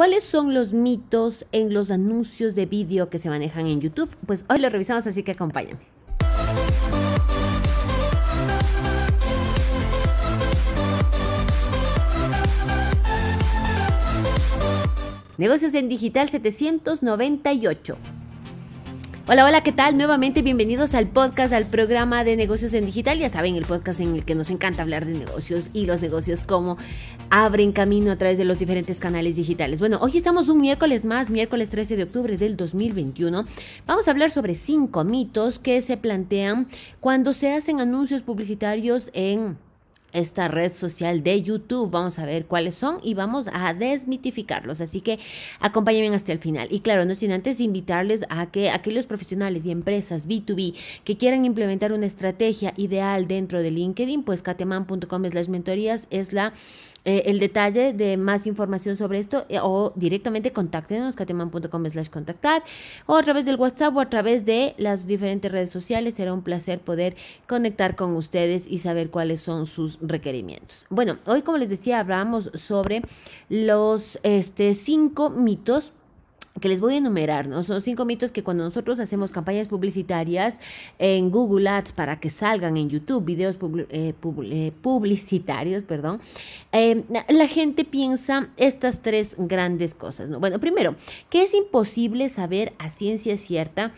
¿Cuáles son los mitos en los anuncios de vídeo que se manejan en YouTube? Pues hoy lo revisamos, así que acompáñame. Negocios en Digital 798. Hola, hola, ¿qué tal? Nuevamente bienvenidos al podcast, al programa de negocios en digital. Ya saben, el podcast en el que nos encanta hablar de negocios y los negocios cómo abren camino a través de los diferentes canales digitales. Bueno, hoy estamos un miércoles más, miércoles 13 de octubre del 2021. Vamos a hablar sobre cinco mitos que se plantean cuando se hacen anuncios publicitarios en esta red social de YouTube. Vamos a ver cuáles son y vamos a desmitificarlos. Así que acompáñenme hasta el final. Y claro, no sin antes invitarles a que aquellos profesionales y empresas B2B que quieran implementar una estrategia ideal dentro de LinkedIn, pues cateman.com las mentorías es la eh, el detalle de más información sobre esto eh, o directamente contáctenos cateman.com slash contactar o a través del WhatsApp o a través de las diferentes redes sociales. Será un placer poder conectar con ustedes y saber cuáles son sus requerimientos. Bueno, hoy como les decía hablamos sobre los este, cinco mitos que les voy a enumerar, ¿no? Son cinco mitos que cuando nosotros hacemos campañas publicitarias en Google Ads para que salgan en YouTube, videos eh, eh, publicitarios, perdón, em, la gente piensa estas tres grandes cosas, ¿no? Bueno, primero, que es imposible saber a ciencia cierta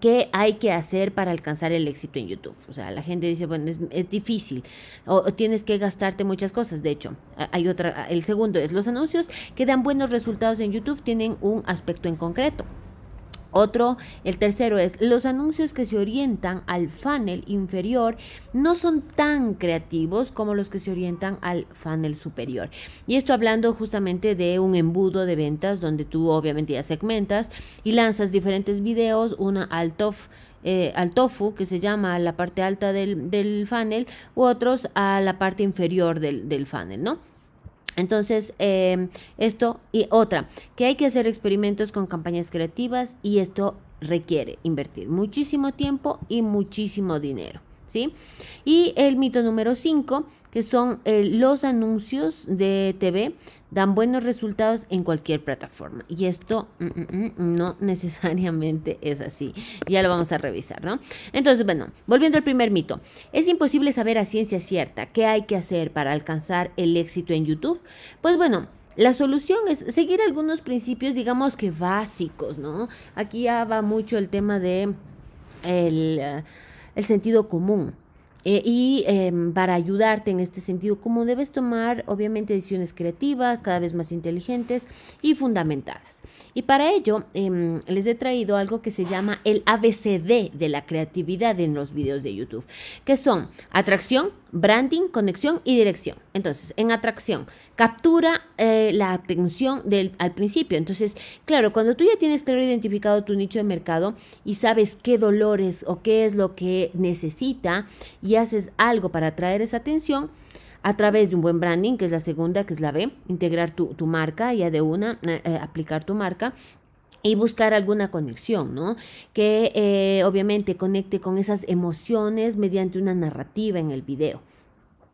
¿Qué hay que hacer para alcanzar el éxito en YouTube? O sea, la gente dice, bueno, es, difícil o, tienes que gastarte muchas cosas. De hecho, hay otra, el segundo es los anuncios que dan buenos resultados en YouTube tienen un aspecto en concreto. Otro, el tercero es, los anuncios que se orientan al funnel inferior no son tan creativos como los que se orientan al funnel superior. Y esto hablando justamente de un embudo de ventas donde tú obviamente ya segmentas y lanzas diferentes videos, una al top eh, al tofu, que se llama la parte alta del, del funnel, u otros a la parte inferior del, del funnel, ¿no? Entonces, em, esto y otra, que hay que hacer experimentos con campañas creativas y esto requiere invertir muchísimo tiempo y muchísimo dinero. ¿Sí? Y el mito número 5, que son eh, los anuncios de TV, dan buenos resultados en cualquier plataforma. Y esto mm, mm, mm, no necesariamente es así. Ya lo vamos a revisar, ¿no? Entonces, bueno, volviendo al primer mito. ¿Es imposible saber a ciencia cierta qué hay que hacer para alcanzar el éxito en YouTube? Pues bueno, la solución es seguir algunos principios, digamos que básicos, ¿no? Aquí ya va mucho el tema de el, eh, sentido común. Eh, y em, para ayudarte en este sentido, cómo debes tomar, obviamente, decisiones creativas, cada vez más inteligentes y fundamentadas. Y para ello, em, les he traído algo que se llama el ABCD de la creatividad en los videos de YouTube, que son atracción, branding, conexión y dirección. Entonces, en atracción, captura eh, la atención del, al principio. Entonces, claro, cuando tú ya tienes claro identificado tu nicho de mercado y sabes qué dolores o qué es lo que necesita y haces algo para atraer esa atención, a través de un buen branding, que es la segunda, que es la B, integrar tu, tu marca, ya de una, eh, eh, aplicar tu marca, y buscar alguna conexión, ¿no? Que eh, obviamente conecte con esas emociones mediante una narrativa en el video.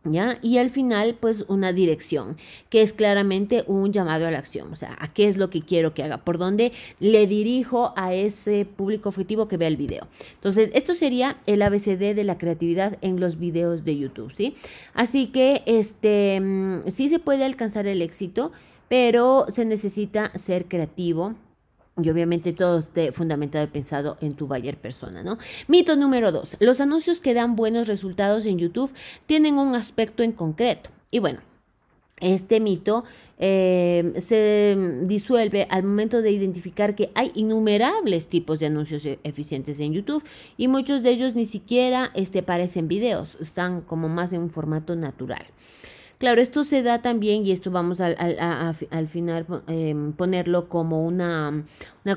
¿Ya? Y al final, pues una dirección, que es claramente un llamado a la acción, o sea, a qué es lo que quiero que haga, por dónde le dirijo a ese público objetivo que vea el video. Entonces, esto sería el ABCD de la creatividad en los videos de YouTube, ¿sí? Así que, este, mm, sí se puede alcanzar el éxito, pero se necesita ser creativo, y obviamente todo esté fundamentado y pensado en tu Bayer persona, ¿no? Mito número dos. Los anuncios que dan buenos resultados en YouTube tienen un aspecto en concreto. Y bueno, este mito eh, se disuelve al momento de identificar que hay innumerables tipos de anuncios e-, eficientes en YouTube y muchos de ellos ni siquiera este, parecen videos, están como más en un formato natural. Claro, esto se da también, y esto vamos al, al, final em, ponerlo como una,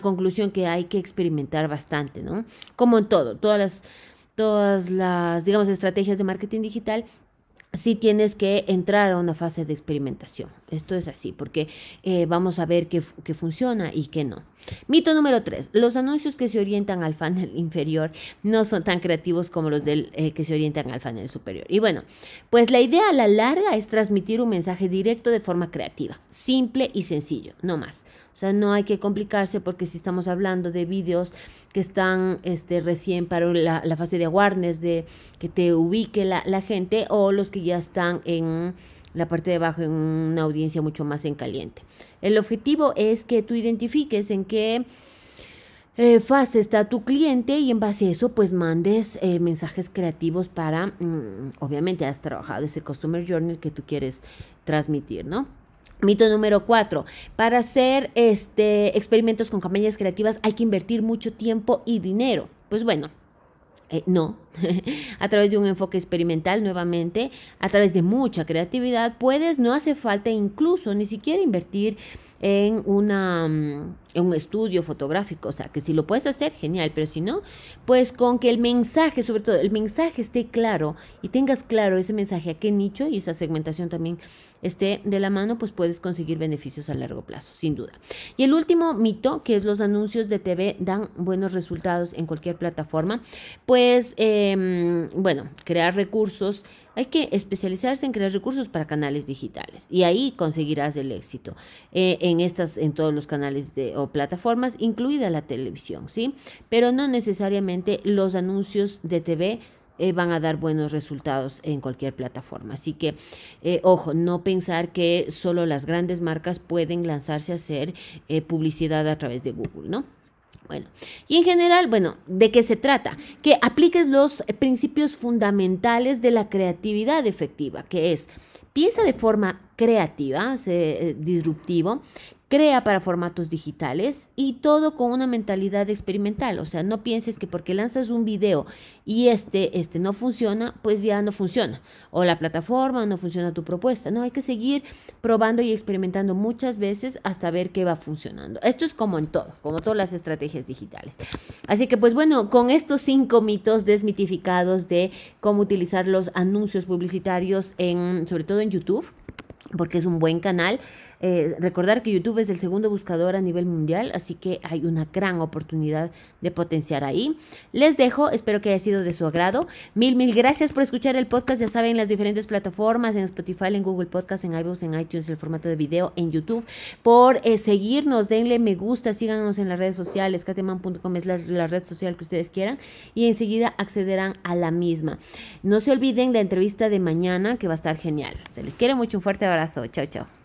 conclusión que hay que experimentar bastante, ¿no? Como en todo, todas las, todas las, digamos, estrategias de marketing digital sí tienes que entrar a una fase de experimentación. Esto es así, porque eh, vamos a ver qué, qué funciona y qué no. Mito número 3. Los anuncios que se orientan al funnel inferior no son tan creativos como los del, eh, que se orientan al funnel superior. Y bueno, pues la idea a la larga es transmitir un mensaje directo de forma creativa, simple y sencillo, no más. O sea, no hay que complicarse porque si estamos hablando de vídeos que están este, recién para la, la fase de awareness, de que te ubique la, la gente, o los que ya están en la parte de abajo, en una audiencia mucho más en caliente. El objetivo es que tú identifiques en qué eh, fase está tu cliente y en base a eso pues mandes eh, mensajes creativos para, mm, obviamente has trabajado ese Customer journal que tú quieres transmitir, ¿no? Mito número cuatro, para hacer este, experimentos con campañas creativas hay que invertir mucho tiempo y dinero. Pues bueno, eh, no, a través de un enfoque experimental nuevamente, a través de mucha creatividad, puedes, no hace falta incluso ni siquiera invertir en, una, mm, en un estudio fotográfico, o sea, que si lo puedes hacer, genial, pero si no, pues con que el mensaje, sobre todo el mensaje esté claro y tengas claro ese mensaje a qué nicho y esa segmentación también esté de la mano, pues puedes conseguir beneficios a largo plazo, sin duda. Y el último mito, que es los anuncios de TV dan buenos resultados en cualquier plataforma, pues... Eh, Em, bueno, crear recursos. Hay que especializarse en crear recursos para canales digitales y ahí conseguirás el éxito eh, en estas, en todos los canales de, o plataformas, incluida la televisión, ¿sí? Pero no necesariamente los anuncios de TV eh, van a dar buenos resultados en cualquier plataforma. Así que, eh, ojo, no pensar que solo las grandes marcas pueden lanzarse a hacer publicidad a través de Google, ¿no? Bueno, y en general, bueno, ¿de qué se trata? Que apliques los principios fundamentales de la creatividad efectiva, que es piensa de forma creativa, eh, disruptivo, crea para formatos digitales y todo con una mentalidad experimental. O sea, no pienses que porque lanzas un video y este, este no funciona, pues ya no funciona. O la plataforma, no funciona tu propuesta. No, hay que seguir probando y experimentando muchas veces hasta ver qué va funcionando. Esto es como en todo, como todas las estrategias digitales. Así que pues bueno, con estos cinco mitos desmitificados de cómo utilizar los anuncios publicitarios en, sobre todo en YouTube, porque es un buen canal eh, recordar que YouTube es el segundo buscador a nivel mundial, así que hay una gran oportunidad de potenciar ahí. Les dejo, espero que haya sido de su agrado. Mil, mil gracias por escuchar el podcast, ya saben, en las diferentes plataformas, en Spotify, en Google Podcast, en iVoox, en iTunes, el formato de video, en YouTube, por eh, seguirnos, denle me gusta, síganos en las redes sociales, kateman.com es la, red social que ustedes quieran y enseguida accederán a la misma. No se olviden la entrevista de mañana que va a estar genial. Se les quiere mucho, un fuerte abrazo. Chao, chao.